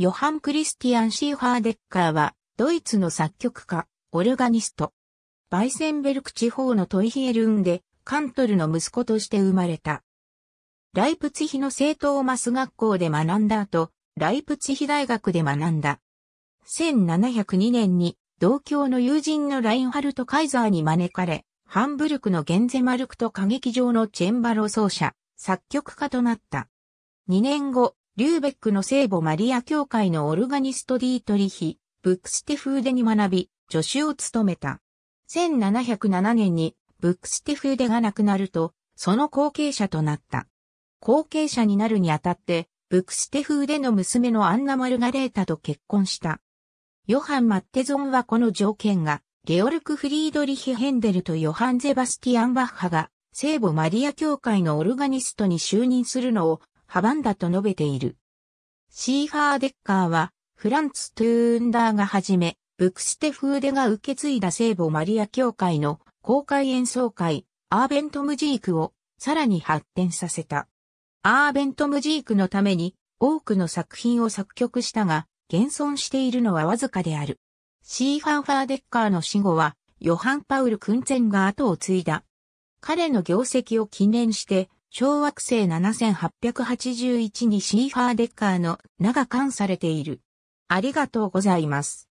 ヨハン・クリスティアン・シーファーデッカーは、ドイツの作曲家、オルガニスト。バイセンベルク地方のトイヒエルンで、カントルの息子として生まれた。ライプツヒの聖トーマス学校で学んだ後、ライプツヒ大学で学んだ。1702年に、同郷の友人のラインハルト・カイザーに招かれ、ハンブルクのゲンゼマルクと歌劇場のチェンバロ奏者、作曲家となった。2年後、リューベックの聖母マリア教会のオルガニストディートリヒ、ブックステフーデに学び、助手を務めた。1707年にブックステフーデが亡くなると、その後継者となった。後継者になるにあたって、ブックステフーデの娘のアンナ・マルガレータと結婚した。ヨハン・マッテゾンはこの条件が、ゲオルク・フリードリヒ・ヘンデルとヨハン・ゼバスティアン・バッハが、聖母マリア教会のオルガニストに就任するのを阻んだと述べている。シーファー・デッカーは、フランツ・トゥーンダーがはじめ、ブクステフーデが受け継いだ聖母マリア教会の公開演奏会、アーベントムジークをさらに発展させた。アーベントムジークのために多くの作品を作曲したが、現存しているのはわずかである。シーファンファーデッカーの死後は、ヨハン・パウル・クンツェンが後を継いだ。彼の業績を記念して、小惑星7881にシーファーデッカーの名が冠されている。ありがとうございます。